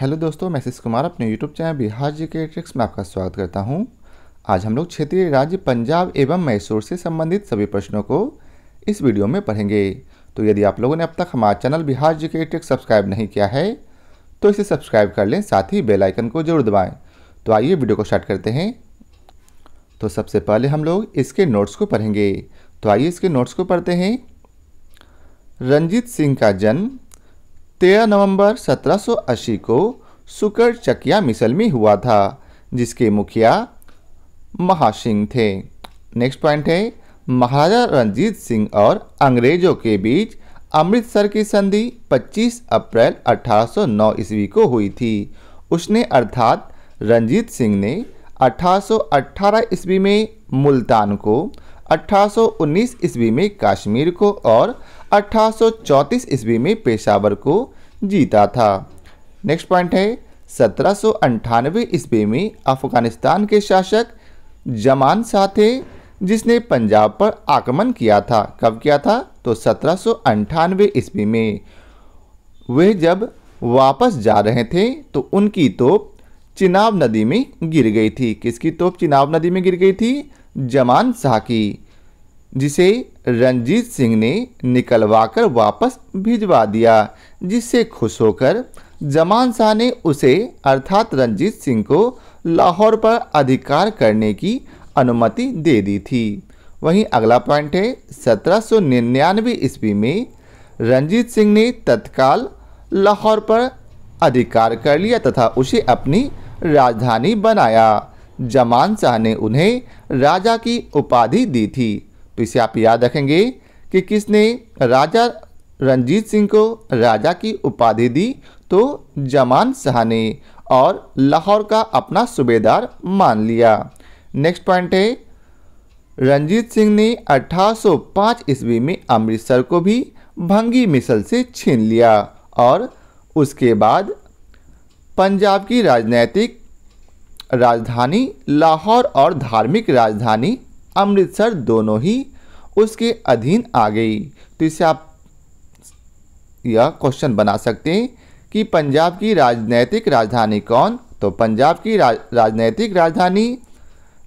hello दोस्तों मैं शिश कुमार अपने यूट्यूब चैनल बिहार जी के ट्रिक्स में आपका स्वागत करता हूं आज हम लोग क्षेत्रीय राज्य पंजाब एवं मैसूर से संबंधित सभी प्रश्नों को इस वीडियो में पढ़ेंगे तो यदि आप लोगों ने अब तक हमारा चैनल बिहार जी के ट्रिक्स सब्सक्राइब नहीं किया है तो इसे सब्सक्राइब कर लें साथ ही बेलाइकन को जरूर दबाएँ तो आइए वीडियो को स्टार्ट करते हैं तो सबसे पहले हम लोग इसके नोट्स को पढ़ेंगे तो आइए इसके नोट्स को पढ़ते हैं रंजीत सिंह का जन्म 13 नवंबर 1780 को सुकर चकिया मिसल में हुआ था जिसके मुखिया महासिंह थे नेक्स्ट पॉइंट है महाराजा रंजीत सिंह और अंग्रेजों के बीच अमृतसर की संधि 25 अप्रैल 1809 ईस्वी को हुई थी उसने अर्थात रंजीत सिंह ने 1818 ईस्वी में मुल्तान को 1819 ईस्वी में कश्मीर को और अठारह ईस्वी में पेशावर को जीता था नेक्स्ट पॉइंट है सत्रह ईस्वी में अफगानिस्तान के शासक जमान शाह थे जिसने पंजाब पर आक्रमण किया था कब किया था तो सत्रह सौ ईस्वी में वे जब वापस जा रहे थे तो उनकी तोप चिनाब नदी में गिर गई थी किसकी तोप चिनाब नदी में गिर गई थी जमान शाह की जिसे रंजीत सिंह ने निकलवाकर वापस भिजवा दिया जिससे खुश होकर जमान शाह ने उसे अर्थात रंजीत सिंह को लाहौर पर अधिकार करने की अनुमति दे दी थी वहीं अगला पॉइंट है सत्रह सौ निन्यानवे ईस्वी में रंजीत सिंह ने तत्काल लाहौर पर अधिकार कर लिया तथा उसे अपनी राजधानी बनाया जमान शाह ने उन्हें राजा की उपाधि दी थी तो इसे आप याद रखेंगे कि किसने राजा रंजीत सिंह को राजा की उपाधि दी तो जमान शाह ने और लाहौर का अपना सूबेदार मान लिया नेक्स्ट पॉइंट है रंजीत सिंह ने 1805 ईस्वी में अमृतसर को भी भंगी मिसल से छीन लिया और उसके बाद पंजाब की राजनैतिक राजधानी लाहौर और धार्मिक राजधानी अमृतसर दोनों ही उसके अधीन आ गई तो इसे आप यह क्वेश्चन बना सकते हैं कि पंजाब की राजनैतिक राजधानी कौन तो पंजाब की राज, राजनैतिक राजधानी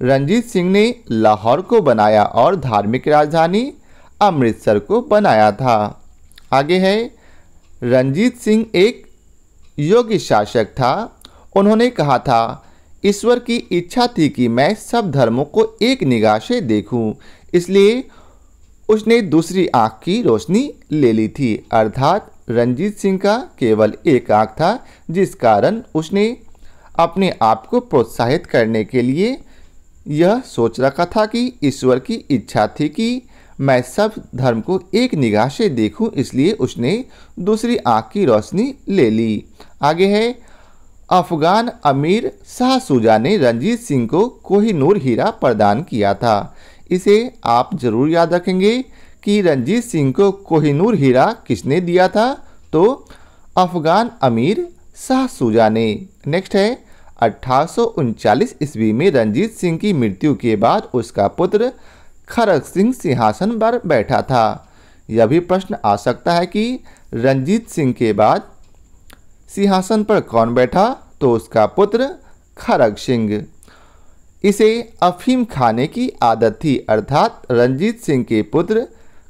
रंजीत सिंह ने लाहौर को बनाया और धार्मिक राजधानी अमृतसर को बनाया था आगे है रंजीत सिंह एक योगी शासक था उन्होंने कहा था ईश्वर की इच्छा थी कि मैं सब धर्मों को एक निगाह से देखूं, इसलिए उसने दूसरी आँख की रोशनी ले ली थी अर्थात रंजीत सिंह का केवल एक आँख था जिस कारण उसने अपने आप को प्रोत्साहित करने के लिए यह सोच रखा था कि ईश्वर की इच्छा थी कि मैं सब धर्म को एक निगाह से देखूं इसलिए उसने दूसरी आँख की रोशनी ले ली आगे है अफगान अमीर शाह सुजा ने रंजीत सिंह को कोहिनूर हीरा प्रदान किया था इसे आप जरूर याद रखेंगे कि रंजीत सिंह को कोहिनूर हीरा किसने दिया था तो अफगान अमीर शाह सुजा ने नेक्स्ट है अठारह ईस्वी में रंजीत सिंह की मृत्यु के बाद उसका पुत्र खरग सिंह सिंहासन पर बैठा था यह भी प्रश्न आ सकता है कि रंजीत सिंह के बाद सिंहासन पर कौन बैठा तो उसका पुत्र खरग सिंह इसे अफीम खाने की आदत थी अर्थात रंजीत सिंह के पुत्र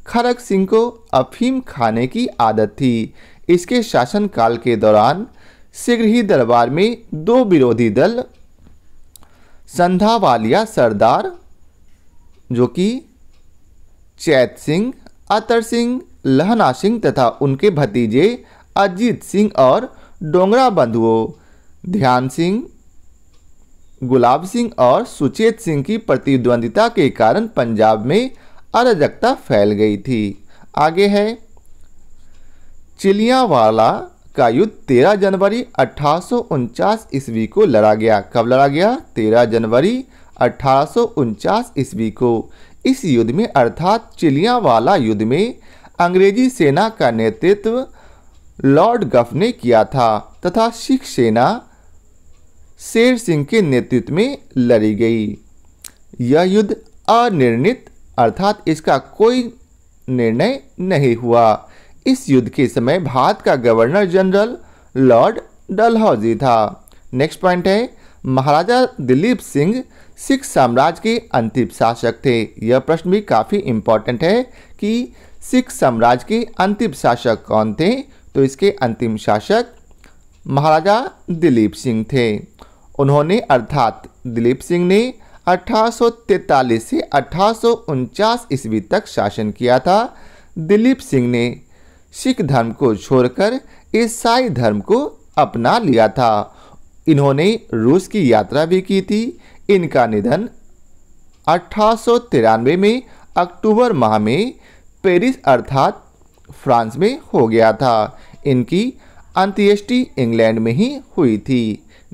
खरग सिंह को अफीम खाने की आदत थी इसके शासनकाल के दौरान शीघ्र ही दरबार में दो विरोधी दल संधावालिया सरदार जो कि चैत सिंह अतर सिंह लहना सिंह तथा उनके भतीजे अजीत सिंह और डोंगरा बंधुओं ध्यान सिंह गुलाब सिंह और सुचेत सिंह की प्रतिद्वंदिता के कारण पंजाब में अराजकता फैल गई थी आगे है चिलियावाला का युद्ध 13 जनवरी अठारह ईस्वी को लड़ा गया कब लड़ा गया 13 जनवरी अठारह ईस्वी को इस युद्ध में अर्थात चिलियावाला युद्ध में अंग्रेजी सेना का नेतृत्व लॉर्ड गफ ने किया था तथा सिख सेना शेर सिंह के नेतृत्व में लड़ी गई यह युद्ध अनिर्णित अर्थात इसका कोई निर्णय नहीं हुआ इस युद्ध के समय भारत का गवर्नर जनरल लॉर्ड डलहौजी था नेक्स्ट पॉइंट है महाराजा दिलीप सिंह सिख साम्राज्य के अंतिम शासक थे यह प्रश्न भी काफ़ी इंपॉर्टेंट है कि सिख साम्राज्य के अंतिम शासक कौन थे तो इसके अंतिम शासक महाराजा दिलीप सिंह थे उन्होंने अर्थात दिलीप सिंह ने 1843 से अठारह ईस्वी तक शासन किया था दिलीप सिंह ने सिख धर्म को छोड़कर ईसाई धर्म को अपना लिया था इन्होंने रूस की यात्रा भी की थी इनका निधन अठारह में अक्टूबर माह में पेरिस अर्थात फ्रांस में हो गया था इनकी अंत्येष्टि इंग्लैंड में ही हुई थी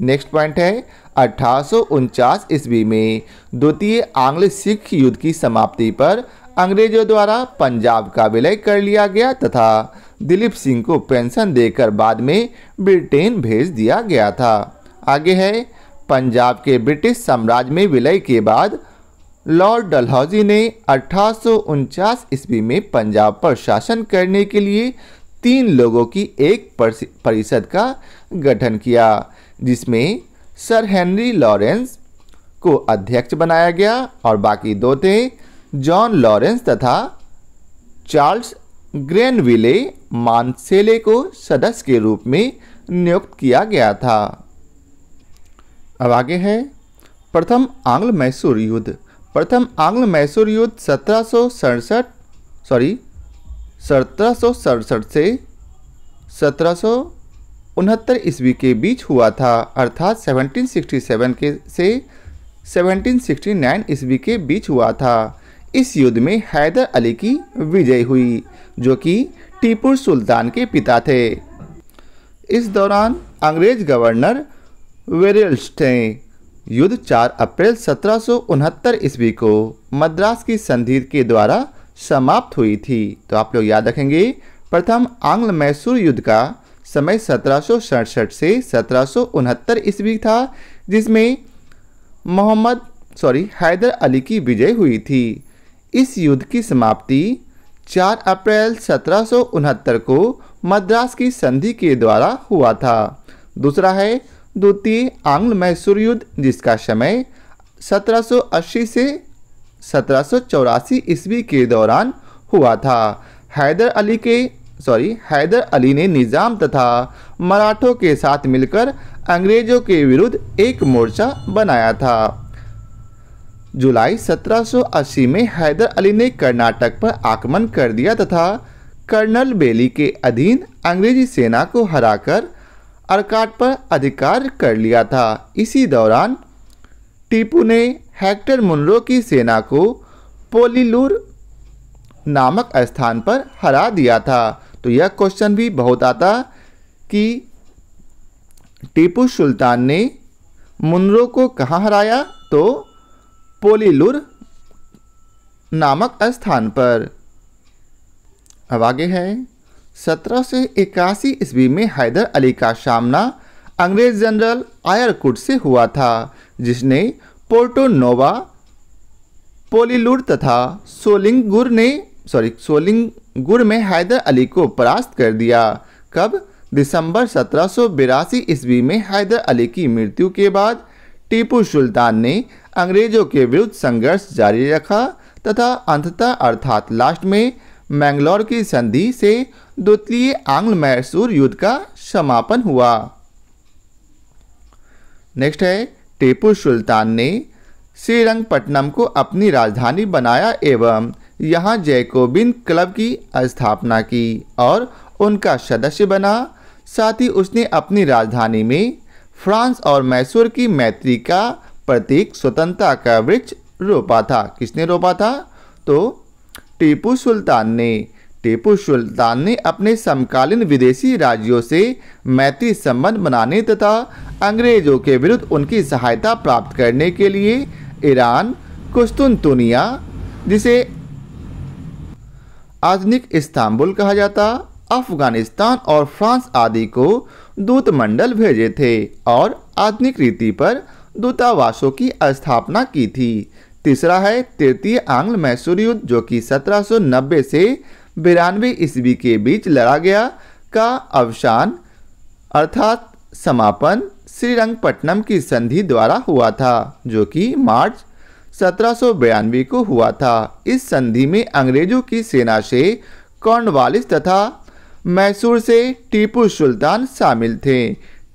नेक्स्ट पॉइंट है अठारह ईस्वी में द्वितीय आंग्ल सिख युद्ध की समाप्ति पर अंग्रेजों द्वारा पंजाब का विलय कर लिया गया तथा दिलीप सिंह को पेंशन देकर बाद में ब्रिटेन भेज दिया गया था आगे है पंजाब के ब्रिटिश साम्राज्य में विलय के बाद लॉर्ड डलहौजी ने अठारह ईस्वी में पंजाब पर शासन करने के लिए तीन लोगों की एक परिषद का गठन किया जिसमें सर हेनरी लॉरेंस को अध्यक्ष बनाया गया और बाकी दो थे जॉन लॉरेंस तथा चार्ल्स ग्रेनविले मानसेले को सदस्य के रूप में नियुक्त किया गया था अब आगे है प्रथम आंग्ल मैसूर युद्ध प्रथम आंग्ल मैसूर युद्ध सत्रह सौ सड़सठ सॉरी सत्रह से सत्रह ईस्वी के बीच हुआ था अर्थात 1767 के से 1769 ईस्वी के बीच हुआ था इस युद्ध में हैदर अली की विजय हुई जो कि टीपुर सुल्तान के पिता थे इस दौरान अंग्रेज गवर्नर वेरियल्स थे युद्ध 4 अप्रैल सत्रह ईस्वी को मद्रास की संधि के द्वारा समाप्त हुई थी तो आप लोग याद रखेंगे प्रथम आंग्ल मैसूर युद्ध का समय सत्रह से सत्रह ईस्वी था जिसमें मोहम्मद सॉरी हैदर अली की विजय हुई थी इस युद्ध की समाप्ति 4 अप्रैल सत्रह को मद्रास की संधि के द्वारा हुआ था दूसरा है द्वितीय आंग्ल मैसूर युद्ध जिसका समय 1780 से सत्रह ईस्वी के दौरान हुआ था हैदर अली के सॉरी हैदर अली ने निज़ाम तथा मराठों के साथ मिलकर अंग्रेज़ों के विरुद्ध एक मोर्चा बनाया था जुलाई 1780 में हैदर अली ने कर्नाटक पर आक्रमण कर दिया तथा कर्नल बेली के अधीन अंग्रेजी सेना को हराकर अरकाट पर अधिकार कर लिया था इसी दौरान टीपू ने हेक्टर मुनरो की सेना को पोलीलूर नामक स्थान पर हरा दिया था तो यह क्वेश्चन भी बहुत आता कि टीपू सुल्तान ने मुनरो को कहाँ हराया तो पोलीलूर नामक स्थान पर अब आगे है सत्रह से इक्यासी ईस्वी में हैदर अली का सामना अंग्रेज जनरल आयरकुट से हुआ था जिसने पोर्टोनोवा पोलिलुर तथा सोलिंगुर ने सॉरी सोलिंगुर में हैदर अली को परास्त कर दिया कब दिसंबर सत्रह सौ ईस्वी में हैदर अली की मृत्यु के बाद टीपू सुल्तान ने अंग्रेजों के विरुद्ध संघर्ष जारी रखा तथा अंततः अर्थात लास्ट में मैंगलोर की संधि से द्वितीय आंग्ल मैसूर युद्ध का समापन हुआ नेक्स्ट है टीपू सुल्तान ने श्रीरंगपट्टनम को अपनी राजधानी बनाया एवं यहाँ जैकोबिन क्लब की स्थापना की और उनका सदस्य बना साथ ही उसने अपनी राजधानी में फ्रांस और मैसूर की मैत्री का प्रतीक स्वतंत्रता का वृक्ष रोपा था किसने रोपा था तो टीपू सुल्तान ने टीपू सुल्तान ने अपने समकालीन विदेशी राज्यों से मैत्री संबंध बनाने तथा अंग्रेजों के विरुद्ध उनकी सहायता प्राप्त करने के लिए ईरान कुस्तुनतुनिया जिसे आधुनिक इस्तांबुल कहा जाता अफगानिस्तान और फ्रांस आदि को दूतमंडल भेजे थे और आधुनिक रीति पर दूतावासों की स्थापना की थी तीसरा है तृतीय आंग्ल मैसूर युद्ध जो कि 1790 से बिरानवे ईस्वी के बीच लड़ा गया का अवसान अर्थात समापन श्रीरंगपट्टनम की संधि द्वारा हुआ था जो कि मार्च सत्रह को हुआ था इस संधि में अंग्रेजों की सेना से कॉर्नवालिस तथा मैसूर से टीपू सुल्तान शामिल थे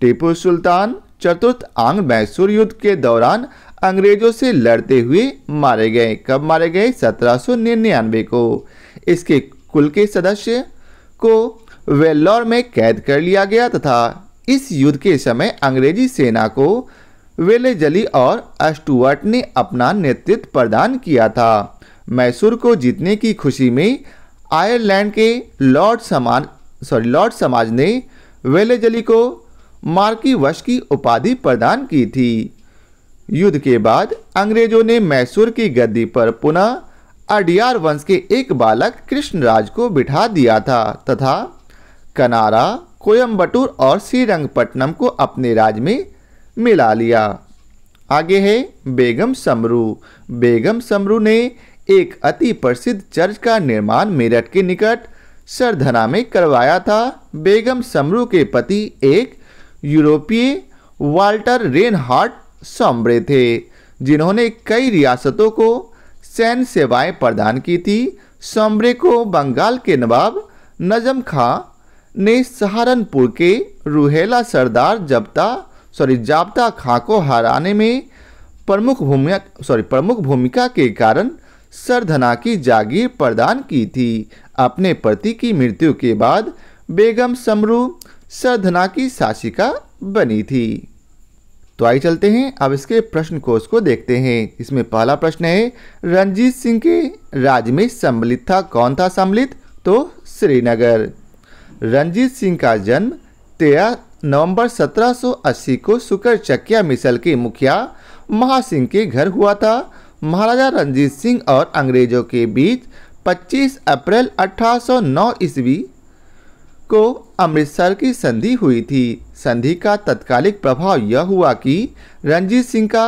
टीपू सुल्तान चतुर्थ आंग मैसूर युद्ध के दौरान अंग्रेजों से लड़ते हुए मारे गए कब मारे गए सत्रह को इसके कुल के सदस्य को वेल्लोर में कैद कर लिया गया तथा इस युद्ध के समय अंग्रेजी सेना को जली और अस्टुअर्ट ने अपना नेतृत्व प्रदान किया था मैसूर को जीतने की खुशी में आयरलैंड के लॉर्ड समान सॉरी लॉर्ड समाज ने जली को मार्की वश की उपाधि प्रदान की थी युद्ध के बाद अंग्रेजों ने मैसूर की गद्दी पर पुनः अडियार वंश के एक बालक कृष्णराज को बिठा दिया था तथा कनारा कोयम्बटूर और श्रीरंगपट्टनम को अपने राज में मिला लिया आगे है बेगम समरू बेगम समरू ने एक अति प्रसिद्ध चर्च का निर्माण मेरठ के निकट सरधना में करवाया था बेगम समरू के पति एक यूरोपीय वाल्टर रेनहार्ट सॉम्ब्रे थे जिन्होंने कई रियासतों को सैन्य सेवाएं प्रदान की थी समरे को बंगाल के नवाब नजम खां ने सहारनपुर के रूहेला सरदार जबता सॉरी जाबता खां को हराने में प्रमुख भूमिका सॉरी प्रमुख भूमिका के कारण सरधना की जागीर प्रदान की थी अपने पति की मृत्यु के बाद बेगम समरू सरधना की शासिका बनी थी तो आइए चलते हैं अब इसके प्रश्न कोष को देखते हैं इसमें पहला प्रश्न है रंजीत सिंह के राज्य में सम्मिलित था कौन था सम्मिलित तो श्रीनगर रंजीत सिंह का जन्म तेरह नवंबर 1780 को सुकर चकिया मिसल के मुखिया महासिंह के घर हुआ था महाराजा रंजीत सिंह और अंग्रेजों के बीच 25 अप्रैल 1809 ईस्वी को अमृतसर की संधि हुई थी संधि का तत्कालिक प्रभाव यह हुआ कि रणजीत सिंह का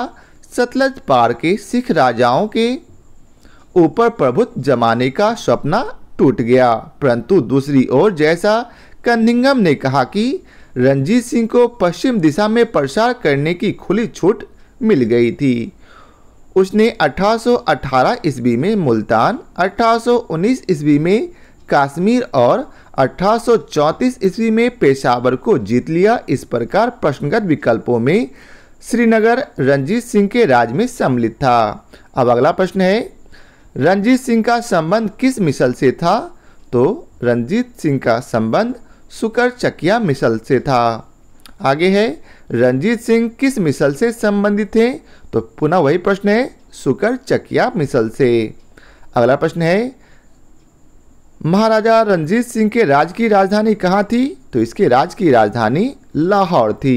सतलज पार के सिख राजाओं के ऊपर प्रभुत्व जमाने का सपना टूट गया परंतु दूसरी ओर जैसा कन्निंगम ने कहा कि रणजीत सिंह को पश्चिम दिशा में प्रसार करने की खुली छूट मिल गई थी उसने 1818 ईस्वी में मुल्तान 1819 ईस्वी में कश्मीर और 1834 ईस्वी में पेशावर को जीत लिया इस प्रकार प्रश्नगत विकल्पों में श्रीनगर रंजीत सिंह के राज में सम्मिलित था अब अगला प्रश्न है रंजीत सिंह का संबंध किस मिसल से था तो रंजीत सिंह का संबंध सुकर चकिया मिसल से था आगे है रंजीत सिंह किस मिसल से संबंधित थे तो पुनः वही प्रश्न है सुकर चकिया मिसल से अगला प्रश्न है महाराजा रंजीत सिंह के राज की राजधानी कहाँ थी तो इसके राज की राजधानी लाहौर थी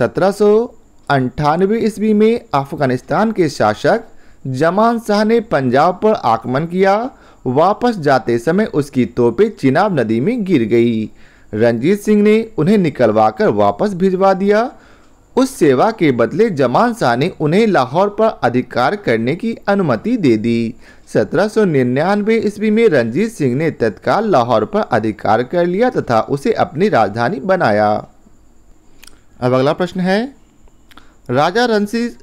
1798 ईस्वी में अफगानिस्तान के शासक जमान शाह ने पंजाब पर आक्रमण किया वापस जाते समय उसकी तोपें चिनाब नदी में गिर गई रंजीत सिंह ने उन्हें निकलवाकर वापस भिजवा दिया उस सेवा के बदले जमान शाह ने उन्हें लाहौर पर अधिकार करने की अनुमति दे दी 1799 ईस्वी में रंजीत सिंह ने तत्काल लाहौर पर अधिकार कर लिया तथा उसे अपनी राजधानी बनाया अब अगला प्रश्न है राजा रंजीत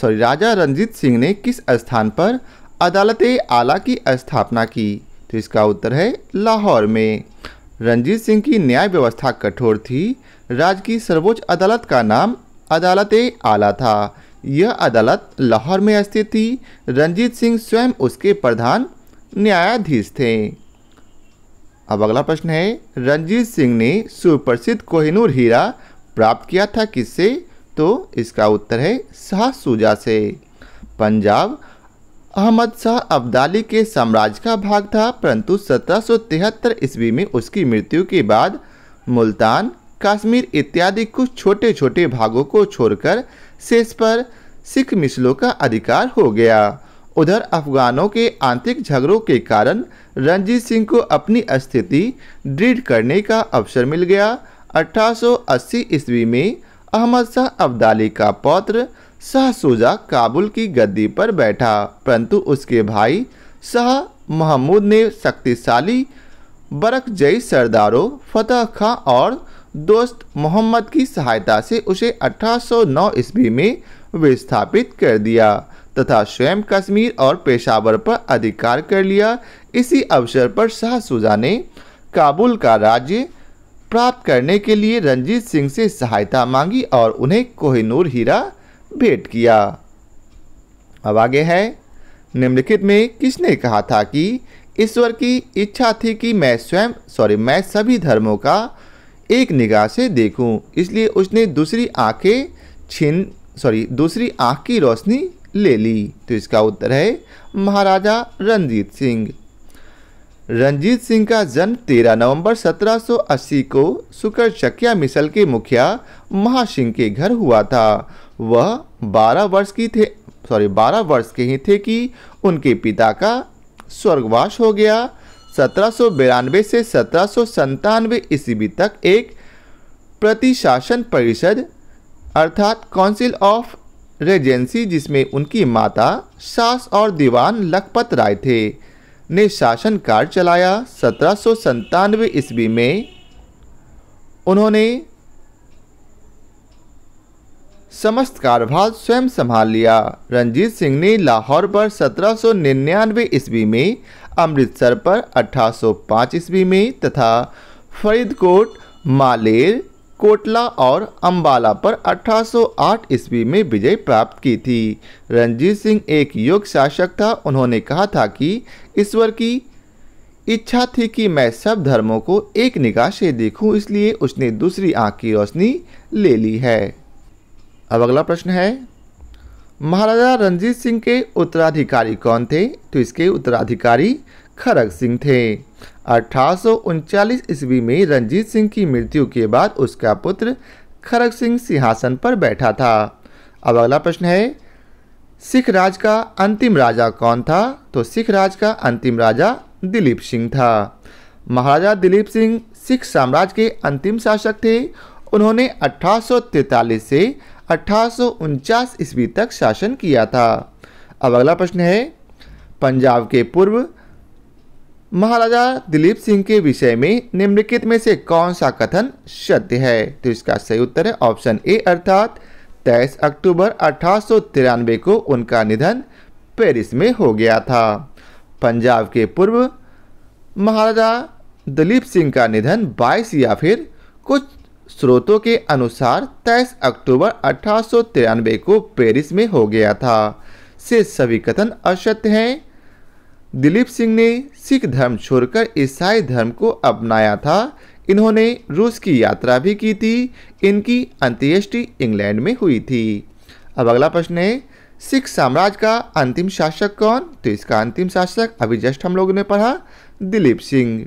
सॉरी राजा रंजीत सिंह ने किस स्थान पर अदालत आला की स्थापना की तो इसका उत्तर है लाहौर में रंजीत सिंह की न्याय व्यवस्था कठोर थी राज्य की सर्वोच्च अदालत का नाम अदालत आला था यह अदालत लाहौर में स्थित थी रंजीत सिंह स्वयं उसके प्रधान न्यायाधीश थे अब अगला प्रश्न है रंजीत सिंह ने सुप्रसिद्ध कोहिनूर हीरा प्राप्त किया था किससे तो इसका उत्तर है शाह सूजा से पंजाब अहमद शाह अब्दाली के साम्राज्य का भाग था परंतु 1773 ईस्वी में उसकी मृत्यु के बाद मुल्तान कश्मीर इत्यादि कुछ छोटे छोटे भागों को छोड़कर शेष पर सिख मिसलों का अधिकार हो गया उधर अफगानों के आंतरिक झगड़ों के कारण रणजीत सिंह को अपनी स्थिति दृढ़ करने का अवसर मिल गया 1880 ईस्वी में अहमद शाह अब्दाली का पौत्र शाह सुजा काबुल की गद्दी पर बैठा परंतु उसके भाई शाह महमूद ने शक्तिशाली बरकजई सरदारों फतेह खां और दोस्त मोहम्मद की सहायता से उसे 1809 ईस्वी में विस्थापित कर दिया तथा स्वयं कश्मीर और पेशावर पर अधिकार कर लिया इसी अवसर पर शाह सुजा ने काबुल का राज्य प्राप्त करने के लिए रंजीत सिंह से सहायता मांगी और उन्हें कोहिनूर हीरा भेंट किया अब आगे है निम्नलिखित में किसने कहा था कि ईश्वर की इच्छा थी कि मैं स्वयं सॉरी मैं सभी धर्मों का एक निगाह से देखूं इसलिए उसने दूसरी आंखें छीन सॉरी दूसरी आंख की रोशनी ले ली तो इसका उत्तर है महाराजा रंजीत सिंह रंजीत सिंह का जन्म 13 नवंबर 1780 को सुकर चकिया मिसल के मुखिया महासिंह के घर हुआ था वह 12 वर्ष की थे सॉरी 12 वर्ष के ही थे कि उनके पिता का स्वर्गवास हो गया सत्रह से सत्रह ईस्वी तक एक प्रतिशासन परिषद अर्थात काउंसिल ऑफ रेजेंसी जिसमें उनकी माता सास और दीवान लखपत राय थे ने शासन कार्य चलाया सत्रह ईस्वी में उन्होंने समस्त कार्यभार स्वयं संभाल लिया रंजीत सिंह ने लाहौर पर 1799 ईस्वी में अमृतसर पर 1805 ईस्वी में तथा फरीदकोट मालेर कोटला और अंबाला पर 1808 ईस्वी में विजय प्राप्त की थी रंजीत सिंह एक योग शासक था उन्होंने कहा था कि ईश्वर की इच्छा थी कि मैं सब धर्मों को एक निगाह से देखूं इसलिए उसने दूसरी आँख की रोशनी ले ली है अब अगला प्रश्न है महाराजा रंजीत सिंह के उत्तराधिकारी कौन थे तो इसके उत्तराधिकारी खरग सिंह थे अठारह ईस्वी में रंजीत सिंह की मृत्यु के बाद उसका पुत्र खरग सिंह सिंहासन पर बैठा था अब अगला प्रश्न है सिख राज का अंतिम राजा कौन था तो सिख राज का अंतिम राजा दिलीप सिंह था महाराजा दिलीप सिंह सिख साम्राज्य के अंतिम शासक थे उन्होंने अठारह से 1849 ईस्वी तक शासन किया था अब अगला प्रश्न है पंजाब के पूर्व महाराजा दिलीप सिंह के विषय में निम्नलिखित में से कौन सा कथन सत्य है तो इसका सही उत्तर है ऑप्शन ए अर्थात 23 अक्टूबर अठारह को उनका निधन पेरिस में हो गया था पंजाब के पूर्व महाराजा दिलीप सिंह का निधन 22 या फिर कुछ स्रोतों के अनुसार 23 अक्टूबर अठारह को पेरिस में हो गया था से सभी कथन असत्य हैं दिलीप सिंह ने सिख धर्म छोड़कर ईसाई धर्म को अपनाया था इन्होंने रूस की यात्रा भी की थी इनकी अंत्येष्टि इंग्लैंड में हुई थी अब अगला प्रश्न है सिख साम्राज्य का अंतिम शासक कौन तो इसका अंतिम शासक अभी जस्ट हम लोगों ने पढ़ा दिलीप सिंह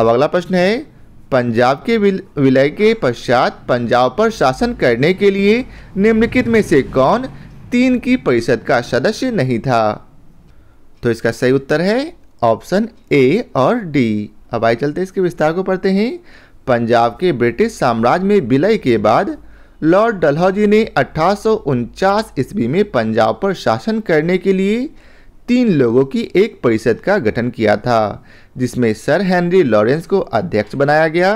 अब अगला प्रश्न है पंजाब के विलय के पश्चात पंजाब पर शासन करने के लिए निम्नलिखित में से कौन तीन की परिषद का सदस्य नहीं था तो इसका सही उत्तर है ऑप्शन ए और डी अब आई चलते इसके विस्तार को पढ़ते हैं पंजाब के ब्रिटिश साम्राज्य में विलय के बाद लॉर्ड डलहौजी ने अठारह ईस्वी में पंजाब पर शासन करने के लिए तीन लोगों की एक परिषद का गठन किया था जिसमें सर हेनरी लॉरेंस को अध्यक्ष बनाया गया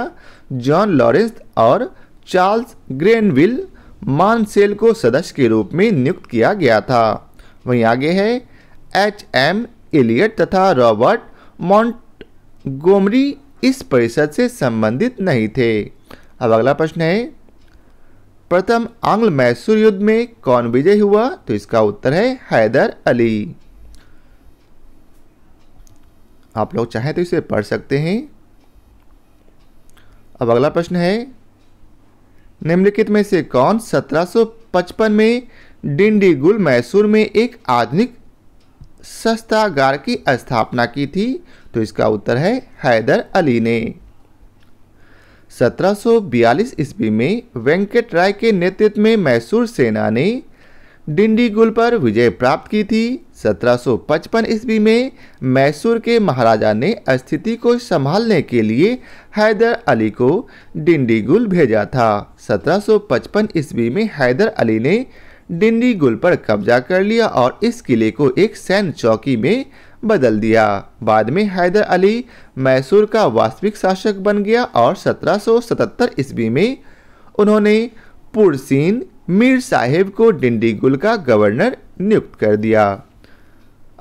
जॉन लॉरेंस और चार्ल्स ग्रेनविल मानसेल को सदस्य के रूप में नियुक्त किया गया था वहीं आगे है एच एम एलियट तथा रॉबर्ट मॉन्ट गोमरी इस परिषद से संबंधित नहीं थे अब अगला प्रश्न है प्रथम आंग्ल मैसूर युद्ध में कौन विजय हुआ तो इसका उत्तर है हैदर अली आप लोग चाहें तो इसे पढ़ सकते हैं अब अगला प्रश्न है निम्नलिखित में से कौन 1755 में डिंडीगुल मैसूर में एक आधुनिक सस्तागार की स्थापना की थी तो इसका उत्तर है हैदर अली ने 1742 ईस्वी में वेंकट राय के नेतृत्व में मैसूर सेना ने डिंडीगुल पर विजय प्राप्त की थी 1755 ईस्वी में मैसूर के महाराजा ने स्थिति को संभालने के लिए हैदर अली को डिंडीगुल भेजा था 1755 ईस्वी में हैदर अली ने डिंडीगुल पर कब्जा कर लिया और इस किले को एक सैन्य चौकी में बदल दिया बाद में हैदर अली मैसूर का वास्तविक शासक बन गया और 1777 ईस्वी में उन्होंने पुरसीन मीर साहिब को डिंडीगुल का गवर्नर नियुक्त कर दिया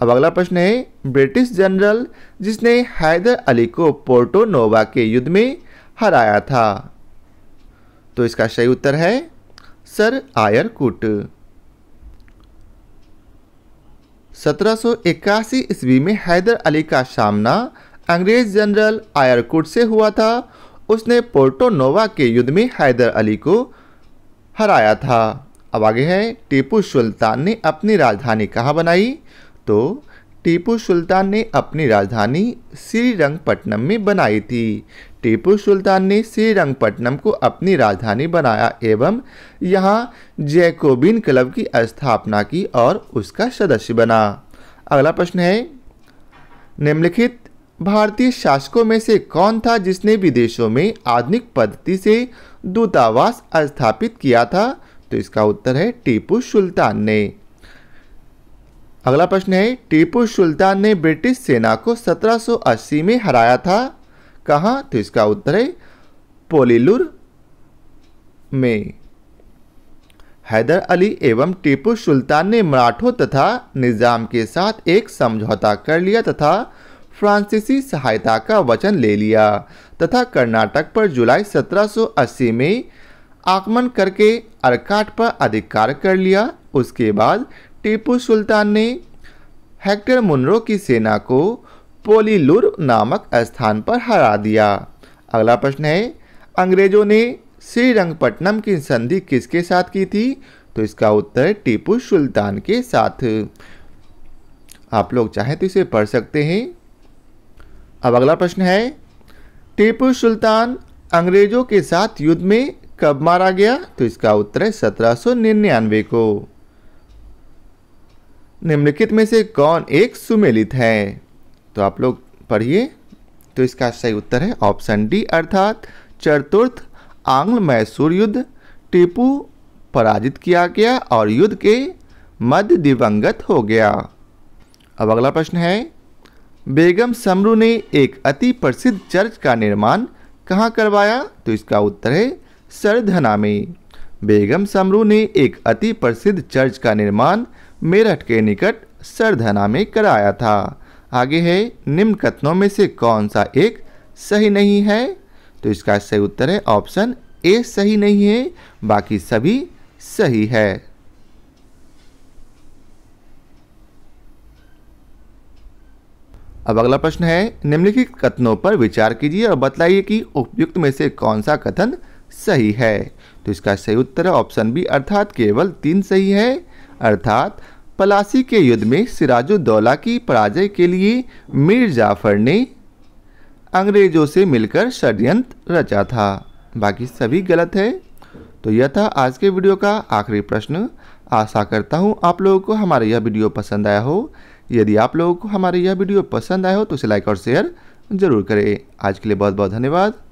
अब अगला प्रश्न है ब्रिटिश जनरल जिसने हैदर अली को पोर्टो नोवा के युद्ध में हराया था तो इसका सही उत्तर है सर आयरकुट सत्रह ईस्वी में हैदर अली का सामना अंग्रेज जनरल आयरकुट से हुआ था उसने पोर्टो नोवा के युद्ध में हैदर अली को हराया था अब आगे है टीपू सुल्तान ने अपनी राजधानी कहाँ बनाई तो टीपू सुल्तान ने अपनी राजधानी श्रीरंगपट्टनम में बनाई थी टीपू सुल्तान ने श्रीरंगपट्टनम को अपनी राजधानी बनाया एवं यहाँ जैकोबिन क्लब की स्थापना की और उसका सदस्य बना अगला प्रश्न है निम्नलिखित भारतीय शासकों में से कौन था जिसने विदेशों में आधुनिक पद्धति से दूतावास स्थापित किया था तो इसका उत्तर है टीपू सुल्तान ने अगला प्रश्न है टीपू सुल्तान ने ब्रिटिश सेना को 1780 में हराया था कहा तो इसका उत्तर है पोलिलुर में हैदर अली एवं टीपू सुल्तान ने मराठों तथा निज़ाम के साथ एक समझौता कर लिया तथा फ्रांसीसी सहायता का वचन ले लिया तथा कर्नाटक पर जुलाई 1780 में आक्रमण करके अरकाट पर अधिकार कर लिया उसके बाद टीपू सुल्तान ने हेक्टर मुनरो की सेना को पोलीलुर नामक स्थान पर हरा दिया अगला प्रश्न है अंग्रेजों ने श्रीरंगपट्टनम की संधि किसके साथ की थी तो इसका उत्तर टीपू सुल्तान के साथ आप लोग चाहें तो इसे पढ़ सकते हैं अब अगला प्रश्न है टीपू सुल्तान अंग्रेजों के साथ युद्ध में कब मारा गया तो इसका उत्तर है सत्रह को निम्नलिखित में से कौन एक सुमेलित है तो आप लोग पढ़िए तो इसका सही उत्तर है ऑप्शन डी अर्थात चतुर्थ आंग्ल मैसूर युद्ध टीपू पराजित किया गया और युद्ध के मध्य दिवंगत हो गया अब अगला प्रश्न है बेगम समरू ने एक अति प्रसिद्ध चर्च का निर्माण कहाँ करवाया तो इसका उत्तर है सरधना में बेगम समरू ने एक अति प्रसिद्ध चर्च का निर्माण मेरठ के निकट सरधना में कराया था आगे है निम्न कथनों में से कौन सा एक सही नहीं है तो इसका सही उत्तर है ऑप्शन ए सही नहीं है बाकी सभी सही है अब अगला प्रश्न है निम्नलिखित कथनों पर विचार कीजिए और बतलाइए कि उपयुक्त में से कौन सा कथन सही है तो इसका सही उत्तर है ऑप्शन बी अर्थात केवल तीन सही है अर्थात पलासी के युद्ध में सिराजुद्दौला की पराजय के लिए मीर जाफर ने अंग्रेजों से मिलकर षड्यंत्र रचा था बाकी सभी गलत है तो यह था आज के वीडियो का आखिरी प्रश्न आशा करता हूँ आप लोगों को हमारा यह वीडियो पसंद आया हो यदि आप लोगों को हमारे यह वीडियो पसंद आए हो तो इसे लाइक और शेयर ज़रूर करें आज के लिए बहुत बहुत धन्यवाद